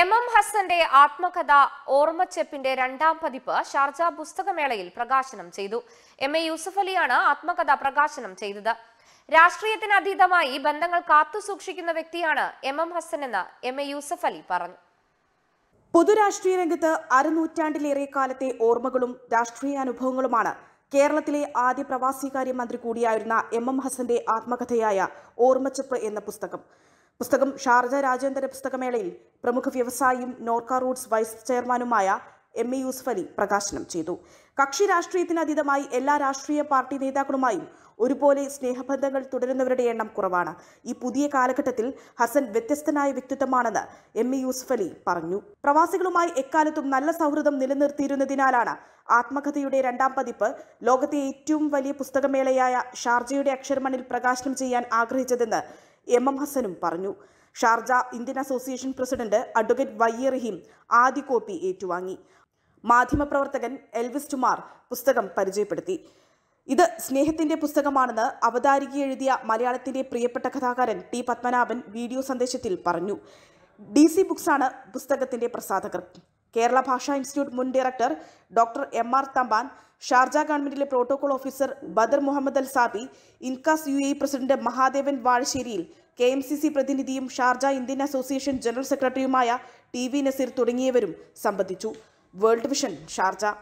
M M ഹസന്റെ ആത്മകഥ ഓർമ്മച്ചെപ്പിന്റെ രണ്ടാം പതിപ്പ് ഷാർജ പുസ്തകമേളയിൽ പ്രകാശനം ചെയ്തു എം എ യൂസഫ് അലിയാണ് ആത്മകഥ പ്രകാശനം ചെയ്തത് രാഷ്ട്രീയത്തിന് അതീതമായി ബന്ധങ്ങൾ കാത്തുസൂക്ഷിക്കുന്ന വ്യക്തിയാണ് എം എം ഹസൻ എന്ന് എം എ യൂസഫ് അലി പറഞ്ഞു പൊതുരാഷ്ട്രീയ രംഗത്ത് അരനൂറ്റാണ്ടിലേറെ കാലത്തെ ഓർമ്മകളും രാഷ്ട്രീയ അനുഭവങ്ങളുമാണ് കേരളത്തിലെ ആദ്യ പ്രവാസികാര്യ മന്ത്രി കൂടിയായിരുന്ന എം എം ഹസന്റെ ആത്മകഥയായ ഓർമ്മച്ചെപ്പ് എന്ന പുസ്തകം പുസ്തകം ഷാർജ രാജ്യാന്തര പുസ്തകമേളയിൽ പ്രമുഖ വ്യവസായിയും നോർക്ക റൂട്ട്സ് വൈസ് ചെയർമാനുമായ എം ഇ യൂസഫ് അലി പ്രകാശനം ചെയ്തു കക്ഷി രാഷ്ട്രീയത്തിന് അതീതമായി എല്ലാ രാഷ്ട്രീയ പാർട്ടി നേതാക്കളുമായും ഒരുപോലെ സ്നേഹബന്ധങ്ങൾ തുടരുന്നവരുടെ എണ്ണം കുറവാണ് ഈ പുതിയ കാലഘട്ടത്തിൽ ഹസൻ വ്യത്യസ്തനായ വ്യക്തിത്വമാണെന്ന് എം ഇ യൂസഫ് അലി പറഞ്ഞു പ്രവാസികളുമായി എക്കാലത്തും നല്ല സൗഹൃദം നിലനിർത്തിയിരുന്നതിനാലാണ് ആത്മകഥയുടെ രണ്ടാം പതിപ്പ് ലോകത്തെ ഏറ്റവും വലിയ പുസ്തകമേളയായ ഷാർജയുടെ അക്ഷരമണിൽ പ്രകാശനം ചെയ്യാൻ ആഗ്രഹിച്ചതെന്ന് എം എം ഹസനും പറഞ്ഞു Sharjah Indian association president advocate Y Raheem ആദ്യ കോപ്പി ഏറ്റുവാങ്ങി മാധ്യമപ്രവർത്തകൻ എൽവിസ് ടുമാർ പുസ്തകം പരിചയപ്പെടുത്തി ഇത് സ്നേഹത്തിന്റെ പുസ്തകമാണെന്ന് അവതാരിക എഴുതിയ മലയാളത്തിന്റെ പ്രിയപ്പെട്ട കഥാകാരൻ ടി പത്മനാഭൻ വീഡിയോ സന്ദേശത്തിൽ പറഞ്ഞു ഡി സി ബുക്സാണ് പുസ്തകത്തിന്റെ പ്രസാധകർ കേരള ഭാഷാ ഇൻസ്റ്റിറ്റ്യൂട്ട് മുൻ director doctor M R Thampan Sharjah ഗവൺമെന്റിലെ protocol officer Badr Muhammad Al Sabi INCAS U A president Mahadevan വാഴശ്ശേരിയിൽ കെ എം സി സി പ്രതിനിധിയും ഷാർജ ഇന്ത്യൻ അസോസിയേഷൻ ജനറൽ സെക്രട്ടറിയുമായ ടി വി നസീർ തുടങ്ങിയവരും സംബന്ധിച്ചു വേൾഡ് വിഷൻ ഷാർജ